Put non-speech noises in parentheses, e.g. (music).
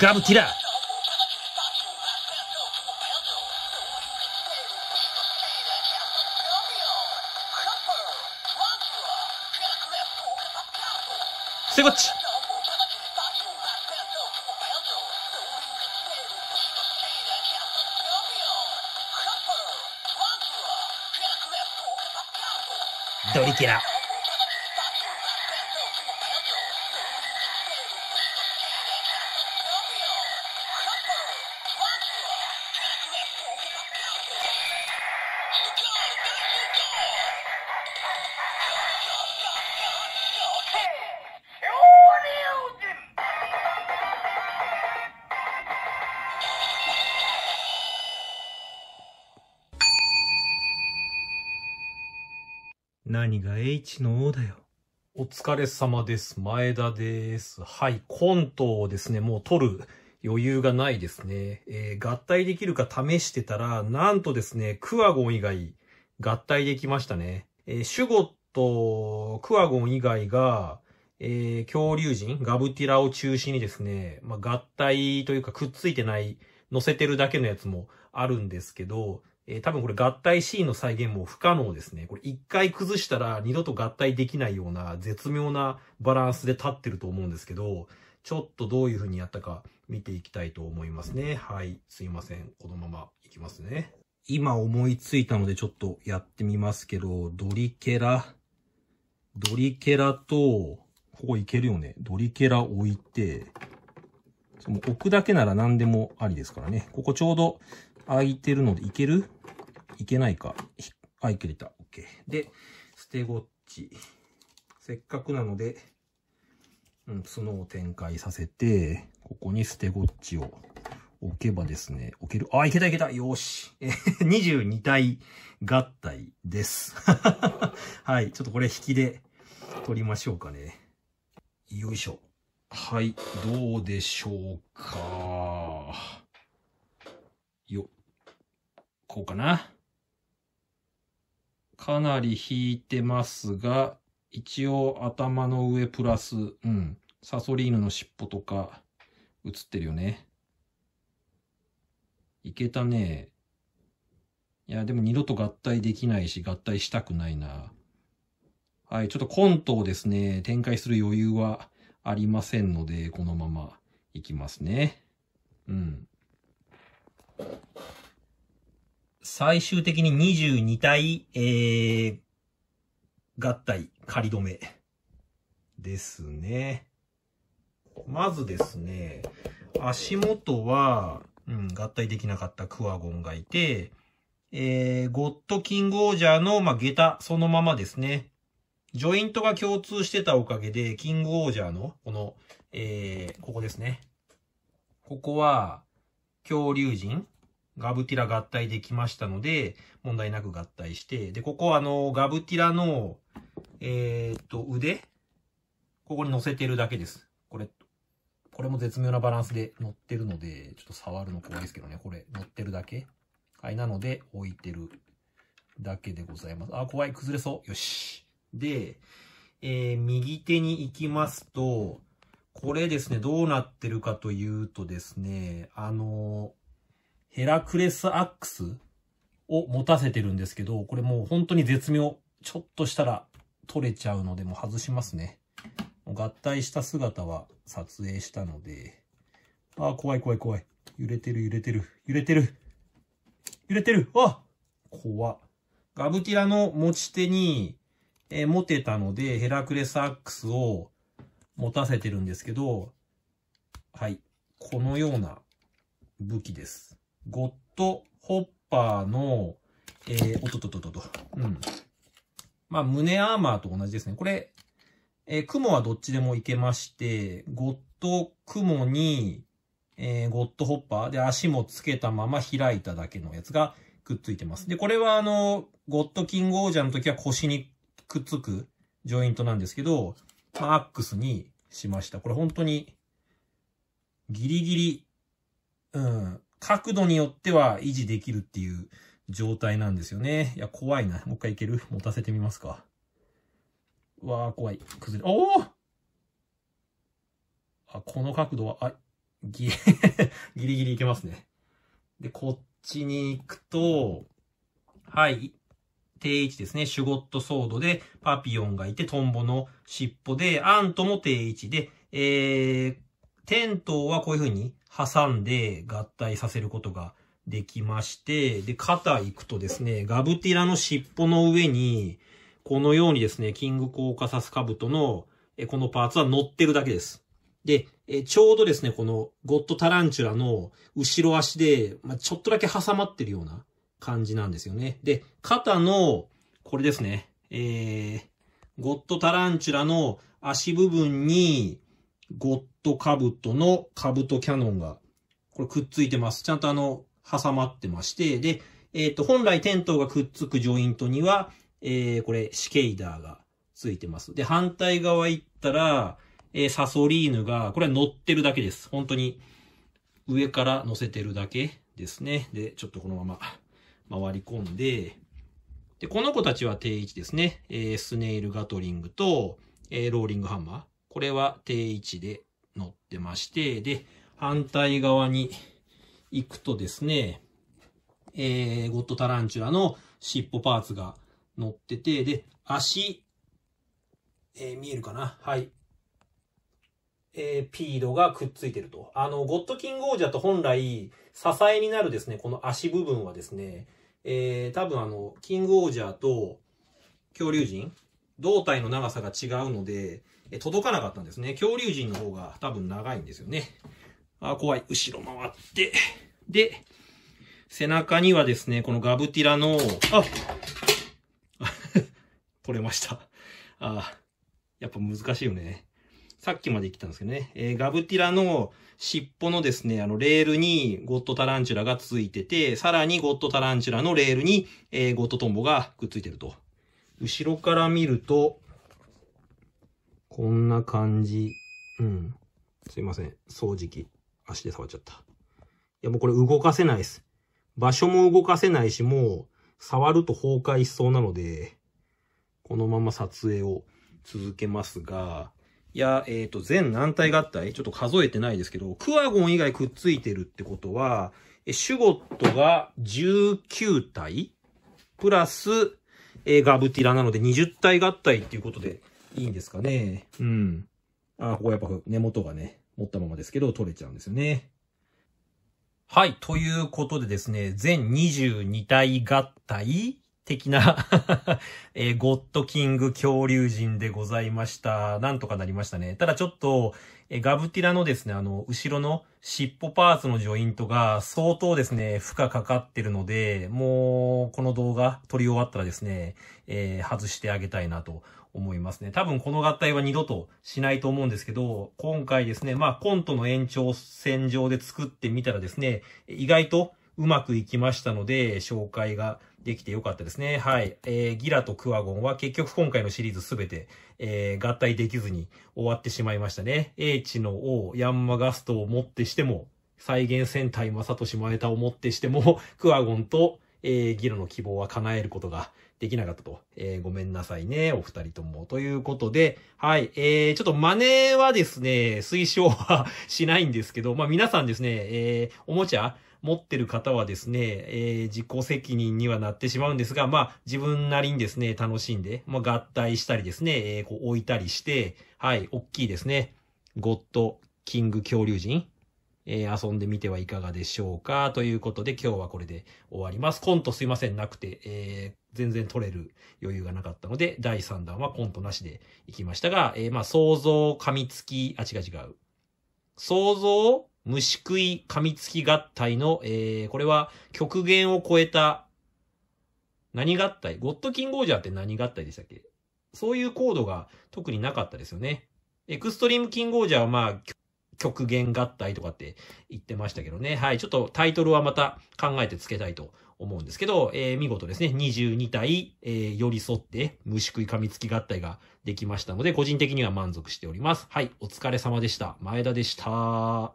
ガブティラセゴッチドリキラ何が H の王だよ。お疲れ様です。前田です。はい、コントをですね、もう撮る余裕がないですね。えー、合体できるか試してたら、なんとですね、クワゴン以外、合体できましたね。えー、シュゴット、クワゴン以外が、えー、恐竜人、ガブティラを中心にですね、まあ、合体というかくっついてない、乗せてるだけのやつもあるんですけど、えー、多分これ合体シーンの再現も不可能ですね。これ一回崩したら二度と合体できないような絶妙なバランスで立ってると思うんですけど、ちょっとどういうふうにやったか見ていきたいと思いますね。はい。すいません。このままいきますね。今思いついたのでちょっとやってみますけど、ドリケラ、ドリケラと、ここいけるよね。ドリケラ置いて、その置くだけなら何でもありですからね。ここちょうど空いてるので、いけるいけないか。あ、いけれた。OK。で、捨てゴッチ。せっかくなので、うん、角を展開させて、ここに捨てゴッチを置けばですね、置ける。あ、いけたいけたよし。22 (laughs) 体合体です。(laughs) はい。ちょっとこれ引きで取りましょうかね。よいしょ。はい。どうでしょうか。よ。こうかな。かなり引いてますが、一応頭の上プラス、うん。サソリーヌの尻尾とか映ってるよね。いけたね。いや、でも二度と合体できないし、合体したくないな。はい、ちょっとコントをですね、展開する余裕はありませんので、このままいきますね。うん。最終的に22体、えー、合体、仮止め。ですね。まずですね、足元は、うん、合体できなかったクワゴンがいて、えー、ゴッドキングオージャーの、まあ、下駄、そのままですね。ジョイントが共通してたおかげで、キングオージャーの、この、えー、ここですね。ここは、恐竜人、ガブティラ合体できましたので、問題なく合体して、で、ここはあの、ガブティラの、えー、っと、腕、ここに乗せてるだけです。これ、これも絶妙なバランスで乗ってるので、ちょっと触るの怖いですけどね、これ、乗ってるだけ。はい、なので、置いてるだけでございます。あ、怖い、崩れそう。よし。で、えー、右手に行きますと、これですね、どうなってるかというとですね、あのヘラクレスアックスを持たせてるんですけど、これもう本当に絶妙。ちょっとしたら取れちゃうので、もう外しますね。合体した姿は撮影したので、ああ、怖い怖い怖い。揺れてる揺れてる。揺れてる。揺れてる。あ怖ガブティラの持ち手に、えー、持てたので、ヘラクレスアックスを持たせてるんですけど、はい。このような武器です。ゴッドホッパーの、えー、おっとっとっとっと。うん。まあ、胸アーマーと同じですね。これ、えー、雲はどっちでもいけまして、ゴッド雲に、えー、ゴッドホッパーで足もつけたまま開いただけのやつがくっついてます。で、これはあの、ゴッドキング王者の時は腰にくっつくジョイントなんですけど、まあ、アックスにしました。これ本当に、ギリギリ、うん、角度によっては維持できるっていう状態なんですよね。いや、怖いな。もう一回いける持たせてみますか。わあ、怖い。崩れ、おおあ、この角度は、あ、ギリ、(laughs) ギリギリいけますね。で、こっちに行くと、はい、定位置ですね。シュゴットソードで、パピヨンがいて、トンボの尻尾で、アントも定位置で、えー、テントはこういう風に挟んで合体させることができまして、で、肩行くとですね、ガブティラの尻尾の上に、このようにですね、キングコーカサスカブトの、えこのパーツは乗ってるだけです。で、えちょうどですね、このゴッドタランチュラの後ろ足で、まあ、ちょっとだけ挟まってるような感じなんですよね。で、肩の、これですね、えー、ゴッドタランチュラの足部分に、ゴッドカブトのカブトキャノンが、これくっついてます。ちゃんとあの、挟まってまして、で、えっ、ー、と、本来テントがくっつくジョイントには、えー、これ、シケイダーがついてます。で、反対側行ったら、えー、サソリーヌが、これは乗ってるだけです。本当に、上から乗せてるだけですね。で、ちょっとこのまま回り込んで、で、この子たちは定位置ですね。えー、スネイルガトリングと、えー、ローリングハンマー。これは定位置で乗ってまして、で、反対側に行くとですね、えー、ゴッドタランチュラの尻尾パーツが乗ってて、で、足、えー、見えるかなはい。えー、ピードがくっついてると。あの、ゴッドキングオーャーと本来、支えになるですね、この足部分はですね、えー、多分あの、キングオージャーと恐竜人、胴体の長さが違うので、え届かなかったんですね。恐竜人の方が多分長いんですよね。あ、怖い。後ろ回って。で、背中にはですね、このガブティラの、あ、取れました。ああ、やっぱ難しいよね。さっきまで言ってたんですけどね、えー、ガブティラの尻尾のですね、あの、レールにゴッドタランチュラがついてて、さらにゴッドタランチュラのレールに、えー、ゴッドトンボがくっついてると。後ろから見ると、こんな感じ。うん。すいません。掃除機。足で触っちゃった。いや、もうこれ動かせないです。場所も動かせないし、もう、触ると崩壊しそうなので、このまま撮影を続けますが、いや、えっ、ー、と、全何体合体、ちょっと数えてないですけど、クワゴン以外くっついてるってことは、シュゴットが19体、プラス、えー、ガブティラなので20体合体っていうことでいいんですかね。うん。あ、ここやっぱ根元がね、持ったままですけど取れちゃうんですよね。はい。ということでですね、全22体合体、的な (laughs) えー、ゴッドキング恐竜人でございました。なんとかなりましたね。ただちょっと、えー、ガブティラのですね、あの、後ろの尻尾パーツのジョイントが相当ですね、負荷かかってるので、もう、この動画撮り終わったらですね、えー、外してあげたいなと思いますね。多分この合体は二度としないと思うんですけど、今回ですね、まあコントの延長線上で作ってみたらですね、意外とうまくいきましたので、紹介ができてよかったですね。はい。えー、ギラとクワゴンは結局今回のシリーズすべて、えー、合体できずに終わってしまいましたね。英知の王、ヤンマガストをもってしても、再現戦隊マサトシマエタをもってしても、(laughs) クワゴンと、えー、ギラの希望は叶えることができなかったと。えー、ごめんなさいね、お二人とも。ということで、はい、えー、ちょっと真似はですね、推奨は (laughs) しないんですけど、まあ皆さんですね、えー、おもちゃ、持ってる方はですね、えー、自己責任にはなってしまうんですが、まあ、自分なりにですね、楽しんで、まあ、合体したりですね、えー、こう置いたりして、はい、大きいですね、ゴッド、キング恐竜人、えー、遊んでみてはいかがでしょうかということで今日はこれで終わります。コントすいません、なくて、えー、全然取れる余裕がなかったので、第3弾はコントなしでいきましたが、えー、まあ想像噛みつき、あ、違う違う。想像虫食い噛みつき合体の、えー、これは極限を超えた、何合体ゴッドキンゴージャーって何合体でしたっけそういうコードが特になかったですよね。エクストリームキンゴージャーはまあ、極限合体とかって言ってましたけどね。はい。ちょっとタイトルはまた考えてつけたいと思うんですけど、えー、見事ですね、22体、えー、寄り添って虫食い噛みつき合体ができましたので、個人的には満足しております。はい。お疲れ様でした。前田でした。